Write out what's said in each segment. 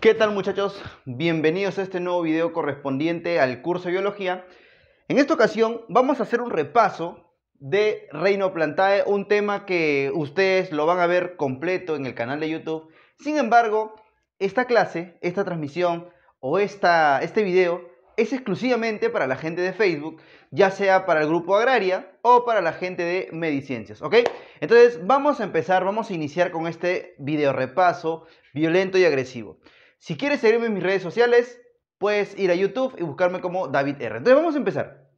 ¿Qué tal muchachos? Bienvenidos a este nuevo video correspondiente al curso de biología. En esta ocasión vamos a hacer un repaso de Reino Plantae, un tema que ustedes lo van a ver completo en el canal de YouTube. Sin embargo, esta clase, esta transmisión o esta, este video es exclusivamente para la gente de Facebook, ya sea para el grupo Agraria o para la gente de Mediciencias, ¿ok? Entonces vamos a empezar, vamos a iniciar con este video repaso violento y agresivo. Si quieres seguirme en mis redes sociales, puedes ir a YouTube y buscarme como David R. Entonces vamos a empezar.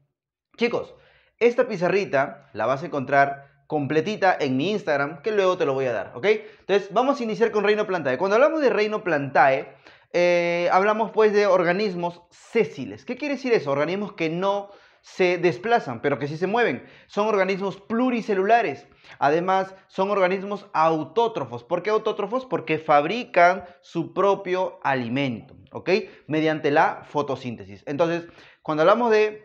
Chicos, esta pizarrita la vas a encontrar completita en mi Instagram, que luego te lo voy a dar, ¿ok? Entonces, vamos a iniciar con Reino Plantae. Cuando hablamos de Reino Plantae, eh, hablamos pues de organismos sésiles. ¿Qué quiere decir eso? Organismos que no se desplazan, pero que sí se mueven. Son organismos pluricelulares. Además, son organismos autótrofos. ¿Por qué autótrofos? Porque fabrican su propio alimento, ¿ok? Mediante la fotosíntesis. Entonces, cuando hablamos de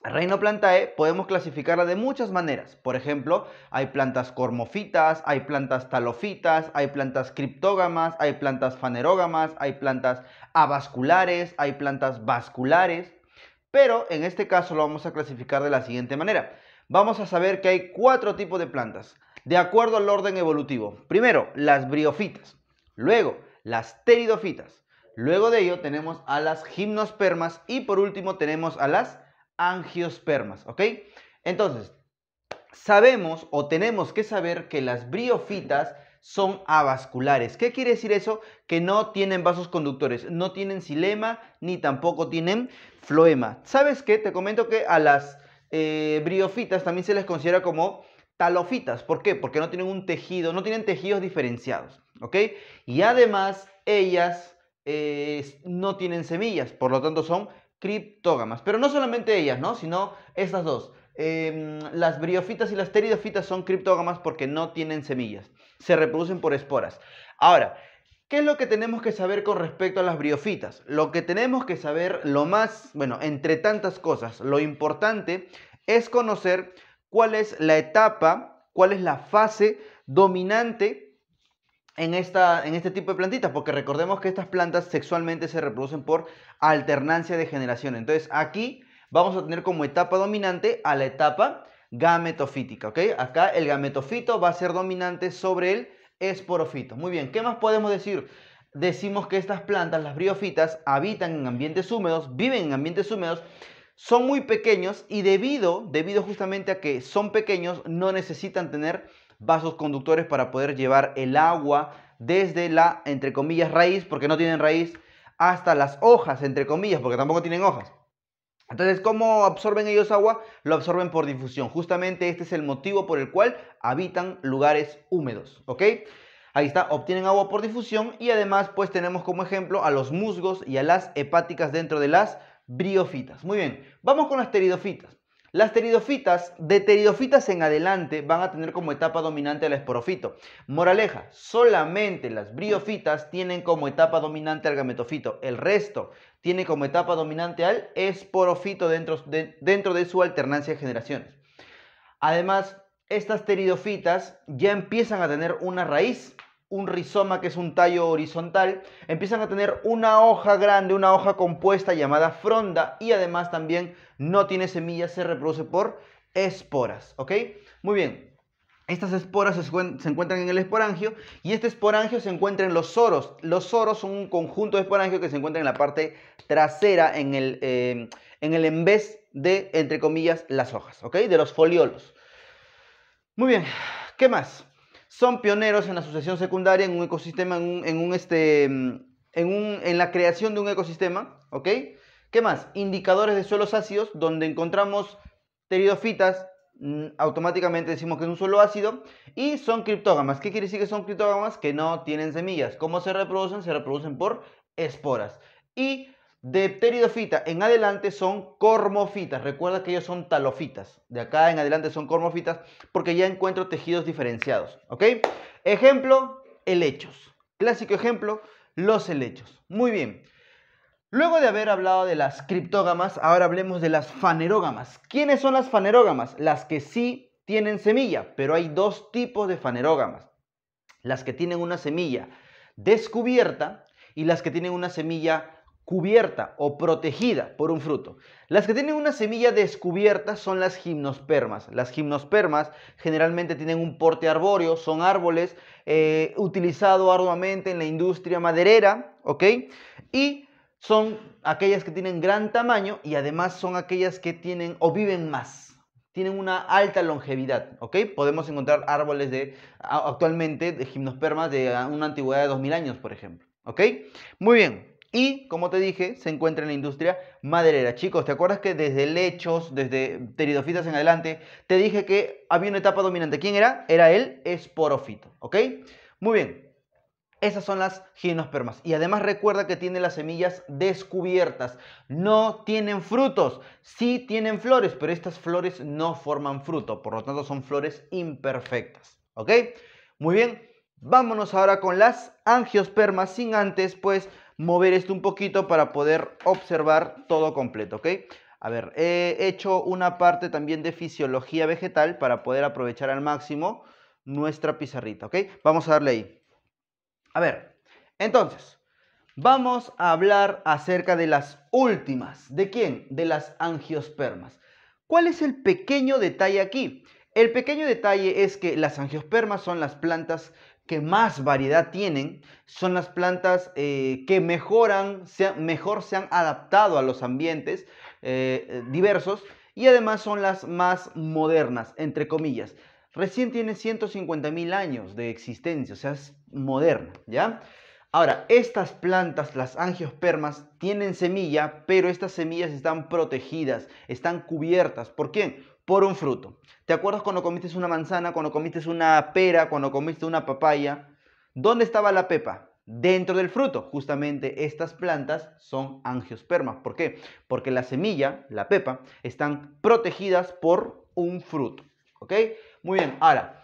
Reino plantae podemos clasificarla de muchas maneras. Por ejemplo, hay plantas cormofitas, hay plantas talofitas, hay plantas criptógamas, hay plantas fanerógamas, hay plantas avasculares, hay plantas vasculares. Pero en este caso lo vamos a clasificar de la siguiente manera. Vamos a saber que hay cuatro tipos de plantas, de acuerdo al orden evolutivo. Primero, las briofitas. Luego, las teridofitas, Luego de ello tenemos a las gimnospermas y por último tenemos a las angiospermas, ¿ok? Entonces, sabemos o tenemos que saber que las briofitas son avasculares. ¿Qué quiere decir eso? Que no tienen vasos conductores, no tienen silema ni tampoco tienen floema. ¿Sabes qué? Te comento que a las eh, briofitas también se les considera como talofitas. ¿Por qué? Porque no tienen un tejido, no tienen tejidos diferenciados. ¿Ok? Y además ellas eh, no tienen semillas, por lo tanto son criptógamas. Pero no solamente ellas, ¿no? Sino estas dos. Em, las briofitas y las pteridofitas son criptógamas porque no tienen semillas. Se reproducen por esporas. Ahora, ¿qué es lo que tenemos que saber con respecto a las briofitas? Lo que tenemos que saber, lo más, bueno, entre tantas cosas, lo importante es conocer cuál es la etapa, cuál es la fase dominante en, esta, en, este tipo de plantitas, porque recordemos que estas plantas sexualmente se reproducen por alternancia de generación. Entonces aquí vamos a tener como etapa dominante a la etapa gametofítica, ¿ok? Acá el gametofito va a ser dominante sobre el esporofito. Muy bien, ¿qué más podemos decir? Decimos que estas plantas, las briofitas, habitan en ambientes húmedos, viven en ambientes húmedos, son muy pequeños y debido, debido justamente a que son pequeños, no necesitan tener vasos conductores para poder llevar el agua desde la, entre comillas, raíz, porque no tienen raíz, hasta las hojas, entre comillas, porque tampoco tienen hojas. Entonces, ¿cómo absorben ellos agua? Lo absorben por difusión. Justamente este es el motivo por el cual habitan lugares húmedos, ¿ok? Ahí está, obtienen agua por difusión y además pues tenemos como ejemplo a los musgos y a las hepáticas dentro de las briofitas. Muy bien, vamos con las pteridofitas. Las teridofitas, de teridofitas en adelante, van a tener como etapa dominante al esporofito. Moraleja, solamente las briofitas tienen como etapa dominante al gametofito. El resto tiene como etapa dominante al esporofito dentro de, su alternancia de generaciones. Además, estas teridofitas ya empiezan a tener una raíz un rizoma, que es un tallo horizontal, empiezan a tener una hoja grande, una hoja compuesta llamada fronda y además también no tiene semillas, se reproduce por esporas, ¿ok? Muy bien. Estas esporas se, encuentran en el esporangio y este esporangio se encuentra en los soros. Los soros son un conjunto de esporangios que se encuentran en la parte trasera, en el, eh, en el de, entre comillas, las hojas, ¿ok? De los foliolos. Muy bien, ¿qué más? son pioneros en la asociación secundaria, en un ecosistema, en un, este, en, un, en la creación de un ecosistema, ¿ok? ¿Qué más? Indicadores de suelos ácidos, donde encontramos teridofitas, mm, automáticamente decimos que es un suelo ácido, y son criptógamas. ¿Qué quiere decir que son criptógamas? Que no tienen semillas. ¿Cómo se reproducen? Se reproducen por esporas. Y de pteridofita en adelante son cormofitas. Recuerda que ellos son talofitas. De acá en adelante son cormofitas porque ya encuentro tejidos diferenciados. ¿Ok? Ejemplo, helechos. Clásico ejemplo, los helechos. Muy bien. Luego de haber hablado de las criptógamas, ahora hablemos de las fanerógamas. ¿Quiénes son las fanerógamas? Las que sí tienen semilla, pero hay dos tipos de fanerógamas. Las que tienen una semilla descubierta y las que tienen una semilla cubierta o protegida por un fruto. Las que tienen una semilla descubierta son las gimnospermas. Las gimnospermas generalmente tienen un porte arbóreo, son árboles eh, utilizado arduamente en la industria maderera, ¿ok? Y son aquellas que tienen gran tamaño y además son aquellas que tienen o viven más. Tienen una alta longevidad, ¿ok? Podemos encontrar árboles de actualmente de gimnospermas de una antigüedad de 2000 años, por ejemplo, ¿ok? Muy bien. Y, como te dije, se encuentra en la industria maderera. Chicos, ¿te acuerdas que desde lechos, desde pteridofitas en adelante, te dije que había una etapa dominante? ¿Quién era? Era el esporofito, ¿ok? Muy bien. Esas son las ginospermas. Y además recuerda que tiene las semillas descubiertas. No tienen frutos. Sí tienen flores, pero estas flores no forman fruto. Por lo tanto, son flores imperfectas. ¿Ok? Muy bien. Vámonos ahora con las angiospermas sin antes, pues, mover esto un poquito para poder observar todo completo, ¿ok? A ver, he hecho una parte también de fisiología vegetal para poder aprovechar al máximo nuestra pizarrita, ¿ok? Vamos a darle ahí. A ver, entonces, vamos a hablar acerca de las últimas. ¿De quién? De las angiospermas. ¿Cuál es el pequeño detalle aquí? El pequeño detalle es que las angiospermas son las plantas que más variedad tienen son las plantas eh, que mejoran, mejor se han adaptado a los ambientes eh, eh, diversos y además son las más modernas, entre comillas. Recién tiene 150.000 años de existencia, o sea, es moderna, ¿ya? Ahora, estas plantas, las angiospermas, tienen semilla, pero estas semillas están protegidas, están cubiertas. ¿Por qué? por un fruto. ¿Te acuerdas cuando comiste una manzana, cuando comiste una pera, cuando comiste una papaya? ¿Dónde estaba la pepa? Dentro del fruto. Justamente estas plantas son angiospermas. ¿Por qué? Porque la semilla, la pepa, están protegidas por un fruto. ¿Ok? Muy bien. Ahora,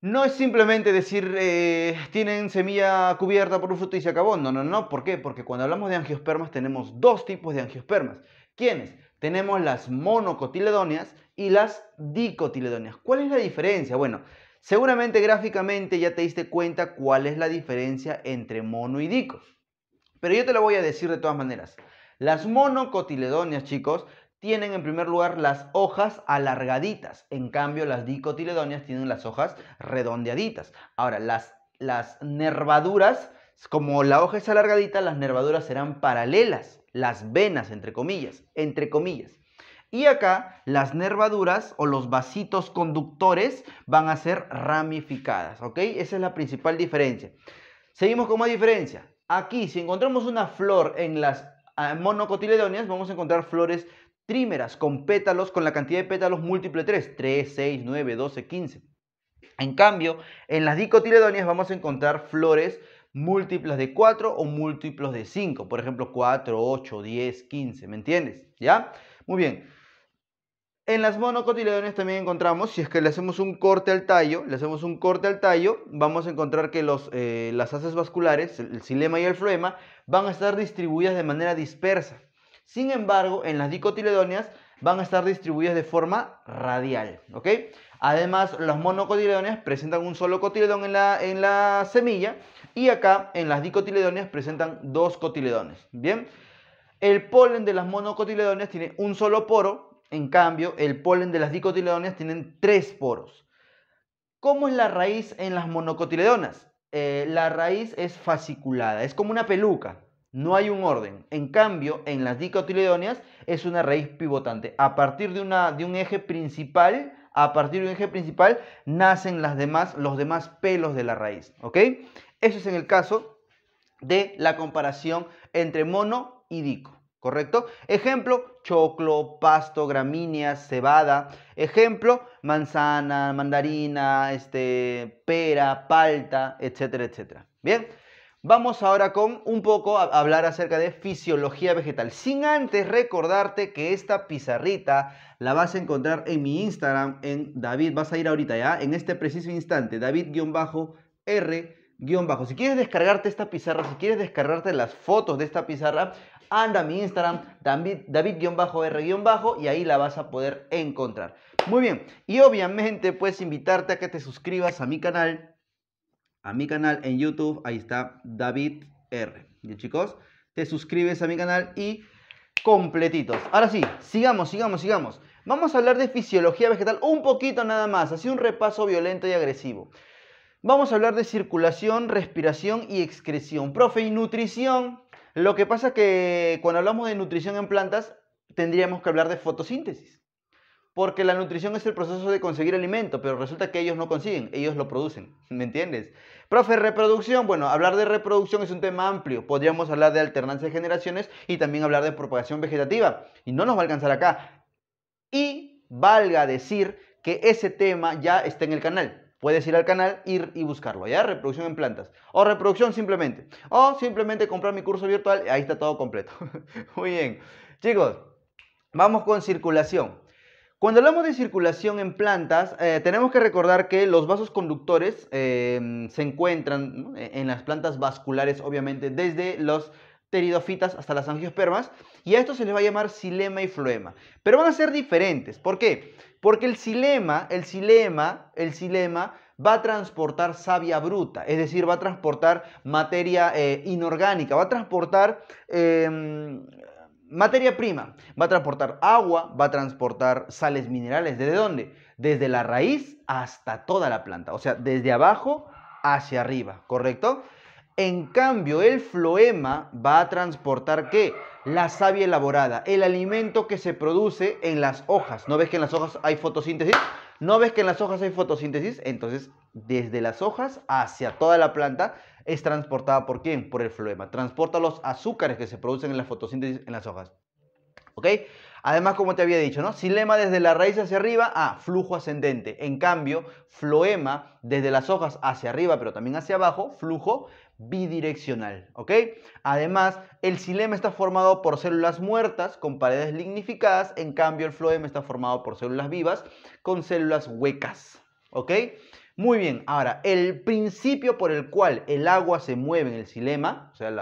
no es simplemente decir, eh, tienen semilla cubierta por un fruto y se acabó. No, no, no. ¿Por qué? Porque cuando hablamos de angiospermas tenemos dos tipos de angiospermas. ¿Quiénes? tenemos las monocotiledonias y las dicotiledonias. ¿Cuál es la diferencia? Bueno, seguramente gráficamente ya te diste cuenta cuál es la diferencia entre mono y dico. Pero yo te lo voy a decir de todas maneras. Las monocotiledonias, chicos, tienen en primer lugar las hojas alargaditas. En cambio, las dicotiledonias tienen las hojas redondeaditas. Ahora, las, las nervaduras como la hoja es alargadita, las nervaduras serán paralelas, las venas, entre comillas, entre comillas. Y acá las nervaduras o los vasitos conductores van a ser ramificadas, ¿ok? Esa es la principal diferencia. Seguimos con más diferencia. Aquí, si encontramos una flor en las ah, monocotiledonias, vamos a encontrar flores trímeras con pétalos, con la cantidad de pétalos múltiple 3, 3, 6, 9, 12, 15. En cambio, en las dicotiledonias vamos a encontrar flores Múltiplas de 4 o múltiplos de 5. Por ejemplo, 4, 8, 10, 15, ¿me entiendes? ¿Ya? Muy bien. En las monocotiledones también encontramos, si es que le hacemos un corte al tallo, le hacemos un corte al tallo, vamos a encontrar que los, eh, las haces vasculares, el xilema y el floema, van a estar distribuidas de manera dispersa. Sin embargo, en las dicotiledóneas van a estar distribuidas de forma radial, ¿ok? Además, las monocotiledóneas presentan un solo cotiledón en la, en la semilla y acá en las dicotiledonias presentan dos cotiledones. Bien, el polen de las monocotiledonias tiene un solo poro, en cambio el polen de las dicotiledonias tienen tres poros. ¿Cómo es la raíz en las monocotiledonas? Eh, la raíz es fasciculada, es como una peluca, no hay un orden. En cambio, en las dicotiledonias es una raíz pivotante. A partir de, una, de un eje principal, a partir de un eje principal, nacen las demás, los demás pelos de la raíz. ¿Ok? Eso es en el caso de la comparación entre mono y dico. ¿correcto? Ejemplo, choclo, pasto, gramíneas, cebada. Ejemplo, manzana, mandarina, este, pera, palta, etcétera, etcétera. Bien, vamos ahora con un poco a hablar acerca de fisiología vegetal. Sin antes recordarte que esta pizarrita la vas a encontrar en mi Instagram, en David, vas a ir ahorita ya, en este preciso instante, David-R si quieres descargarte esta pizarra, si quieres descargarte las fotos de esta pizarra, anda a mi Instagram, David-R- y ahí la vas a poder encontrar. Muy bien, y obviamente puedes invitarte a que te suscribas a mi canal, a mi canal en YouTube, ahí está David R. ¿Bien chicos? Te suscribes a mi canal y completitos. Ahora sí, sigamos, sigamos, sigamos. Vamos a hablar de fisiología vegetal un poquito nada más, así un repaso violento y agresivo. Vamos a hablar de circulación, respiración y excreción. Profe, y nutrición. Lo que pasa es que cuando hablamos de nutrición en plantas, tendríamos que hablar de fotosíntesis. Porque la nutrición es el proceso de conseguir alimento, pero resulta que ellos no consiguen, ellos lo producen. ¿Me entiendes? Profe, reproducción. Bueno, hablar de reproducción es un tema amplio. Podríamos hablar de alternancia de generaciones y también hablar de propagación vegetativa. Y no nos va a alcanzar acá. Y valga decir que ese tema ya está en el canal puedes ir al canal ir y buscarlo, ¿ya? Reproducción en plantas. O reproducción simplemente. O simplemente comprar mi curso virtual, ahí está todo completo. Muy bien. Chicos, vamos con circulación. Cuando hablamos de circulación en plantas, eh, tenemos que recordar que los vasos conductores eh, se encuentran e, en las plantas vasculares, obviamente, desde los pteridofitas hasta las angiospermas, y a esto se les va a llamar xilema y floema. Pero van a ser diferentes. ¿Por qué? Porque el xilema, el el va a transportar savia bruta, es decir, va a transportar materia eh, inorgánica, va a transportar em, materia prima, va a transportar agua, va a transportar sales minerales. ¿Desde dónde? Desde la raíz hasta toda la planta, o sea, desde abajo hacia arriba, ¿correcto? En cambio, el floema va a transportar qué? La savia elaborada, el alimento que se produce en las hojas. ¿No ves que en las hojas hay fotosíntesis? ¿No ves que en las hojas hay fotosíntesis? Entonces, desde las hojas hacia toda la planta es transportada por quién? Por el floema. Transporta los azúcares que se producen en la fotosíntesis en las hojas. ¿Ok? Además, como te había dicho, ¿no? lema desde la raíz hacia arriba, ah, flujo ascendente. En cambio, floema desde las hojas hacia arriba, pero también hacia abajo, flujo bidireccional, ¿ok? Además, el xilema está formado por células muertas con paredes lignificadas, en cambio el floema está formado por células vivas con células huecas, ¿ok? Muy bien, ahora, el principio por el cual el agua se mueve en el xilema, o sea, el,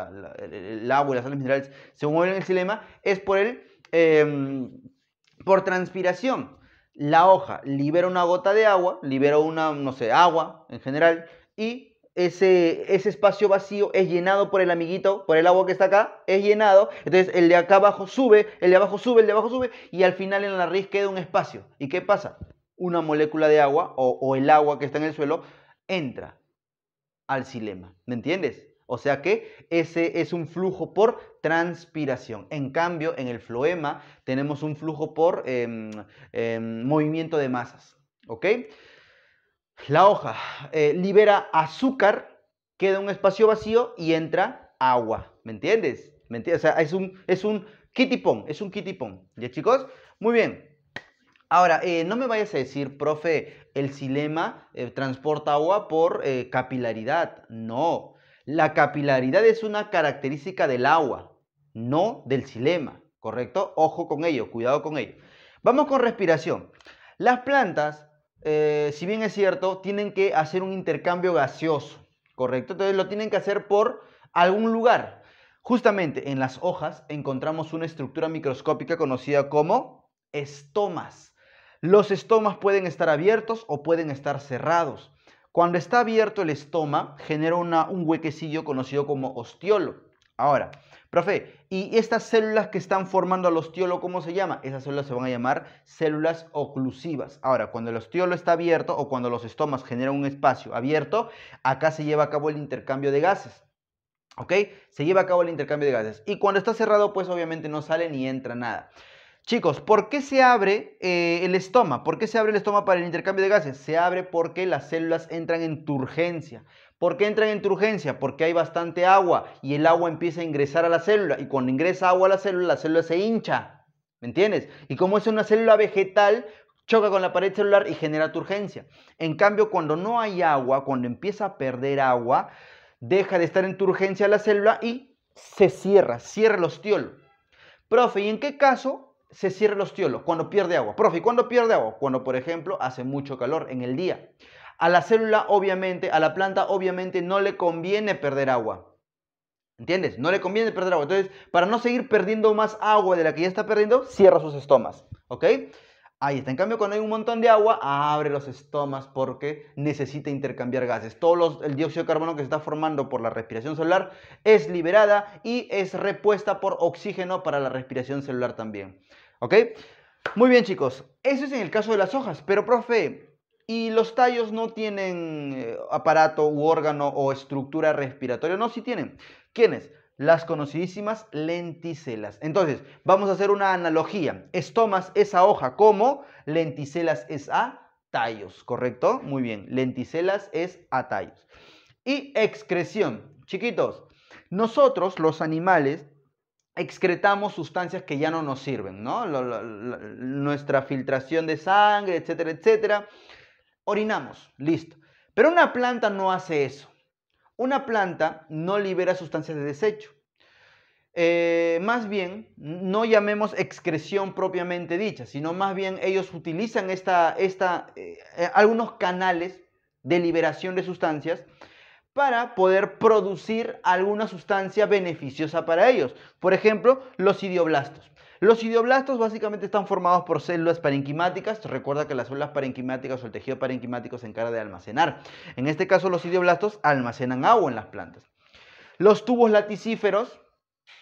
agua y las sales minerales se mueven en el xilema, es por el... Em, por transpiración. La hoja libera una gota de agua, libera una, no sé, agua en general, y ese, espacio vacío es llenado por el amiguito, por el agua que está acá, es llenado. Entonces el de acá abajo sube, el de abajo sube, el de abajo sube, y al final en la raíz queda un espacio. ¿Y qué pasa? Una molécula de agua o, el agua que está en el suelo entra al xilema. ¿Me entiendes? O sea que ese es un flujo por transpiración. En cambio, en el floema tenemos un flujo por em, em, movimiento de masas. ¿Ok? La hoja eh, libera azúcar, queda un espacio vacío y entra agua. ¿Me entiendes? O sea, es un, es un kitipón, es un kitipón. ¿Ya chicos? Muy bien. Ahora, eh, no me vayas a decir, profe, el silema eh, transporta agua por capilaridad. No, la capilaridad es una característica del agua, no del silema, ¿correcto? Ojo con ello, cuidado con ello. Vamos con respiración. Las plantas eh, si bien es cierto, tienen que hacer un intercambio gaseoso, ¿correcto? Entonces lo tienen que hacer por algún lugar. Justamente en las hojas encontramos una estructura microscópica conocida como estomas. Los estomas pueden estar abiertos o pueden estar cerrados. Cuando está abierto el estoma, genera un huequecillo conocido como ostiolo. Ahora, profe, ¿y estas células que están formando al ostiolo, cómo se llama? Esas células se van a llamar células oclusivas. Ahora, cuando el ostiolo está abierto o cuando los estomas generan un espacio abierto, acá se lleva a cabo el intercambio de gases. ¿Ok? Se lleva a cabo el intercambio de gases. Y cuando está cerrado, pues obviamente no sale ni entra nada. Chicos, ¿por qué se abre eh, el estoma? ¿Por qué se abre el estoma para el intercambio de gases? Se abre porque las células entran en turgencia. ¿Por qué entran en tu urgencia? Porque hay bastante agua y el agua empieza a ingresar a la célula y cuando ingresa agua a la célula, la célula se hincha. ¿Me entiendes? Y como es una célula vegetal, choca con la pared celular y genera tu urgencia. En cambio, cuando no hay agua, cuando empieza a perder agua, deja de estar en tu urgencia la célula y se cierra, cierra los tiolos. Profe, ¿y en qué caso se cierra los ostiolo, cuando pierde agua. Profe, ¿cuándo pierde agua? Cuando, por ejemplo, hace mucho calor en el día. A la célula, obviamente, a la planta, obviamente, no le conviene perder agua. ¿Entiendes? No le conviene perder agua. Entonces, para no seguir perdiendo más agua de la que ya está perdiendo, cierra sus estomas. ¿Ok? Ahí está. En cambio, cuando hay un montón de agua, abre los estomas porque necesita intercambiar gases. Todo el dióxido de carbono que se está formando por la respiración celular es liberada y es repuesta por oxígeno para la respiración celular también. ¿Ok? Muy bien, chicos. Eso es en el caso de las hojas. Pero, profe, y los tallos no tienen eh, aparato u órgano o estructura respiratoria. No, sí tienen. ¿Quiénes? Las conocidísimas lenticelas. Entonces, vamos a hacer una analogía. Estomas esa hoja como lenticelas es a tallos, ¿correcto? Muy bien. Lenticelas es a tallos. Y excreción. Chiquitos, nosotros los animales excretamos sustancias que ya no nos sirven, ¿no? nuestra filtración de sangre, etcétera, etcétera orinamos, listo. Pero una planta no hace eso. Una planta no libera sustancias de desecho. Eh, más bien, no llamemos excreción propiamente dicha, sino más bien ellos utilizan esta, eh, eh, algunos canales de liberación de sustancias para poder producir alguna sustancia beneficiosa para ellos. Por ejemplo, los idioblastos. Los idioblastos básicamente están formados por células parenquimáticas. Recuerda que las células parenquimáticas o el tejido parenquimático se encarga de almacenar. En este caso, los idioblastos almacenan agua en las plantas. Los tubos laticíferos,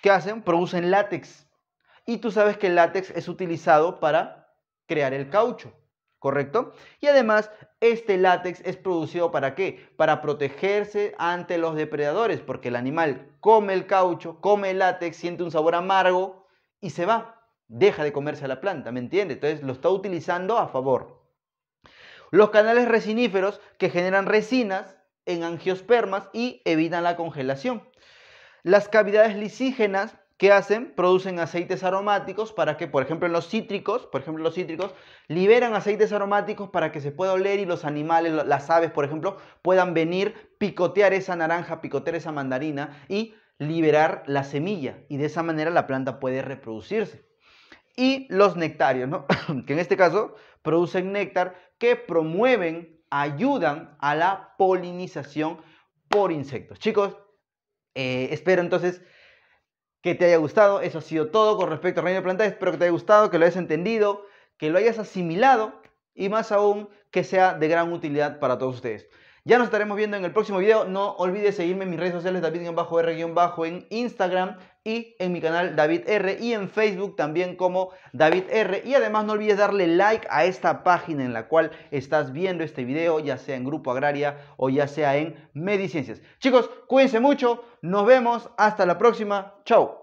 ¿qué hacen? Producen látex. Y tú sabes que el látex es utilizado para crear el caucho, ¿correcto? Y además, este látex es producido para qué? Para protegerse ante los depredadores, porque el animal come el caucho, come el látex, siente un sabor amargo, y se va, deja de comerse a la planta, ¿me entiende? Entonces lo está utilizando a favor. Los canales resiníferos que generan resinas en angiospermas y evitan la congelación. Las cavidades lisígenas que hacen, producen aceites aromáticos para que, por ejemplo, en los cítricos, por ejemplo, los cítricos liberan aceites aromáticos para que se pueda oler y los animales, las aves, por ejemplo, puedan venir picotear esa naranja, picotear esa mandarina y liberar la semilla y de esa manera la planta puede reproducirse. Y los nectarios, que en este caso producen néctar que promueven, ayudan a la polinización por insectos. Chicos, eh, espero entonces que te haya gustado. Eso ha sido todo con respecto al reino de plantas. Espero que te haya gustado, que lo hayas entendido, que lo hayas asimilado y más aún que sea de gran utilidad para todos ustedes. Ya nos estaremos viendo en el próximo video. No olvides seguirme en mis redes sociales David-R- en Instagram y en mi canal David R y en Facebook también como David R. Y además no olvides darle like a esta página en la cual estás viendo este video, ya sea en Grupo Agraria o ya sea en Mediciencias. Chicos, cuídense mucho, nos vemos, hasta la próxima, chao.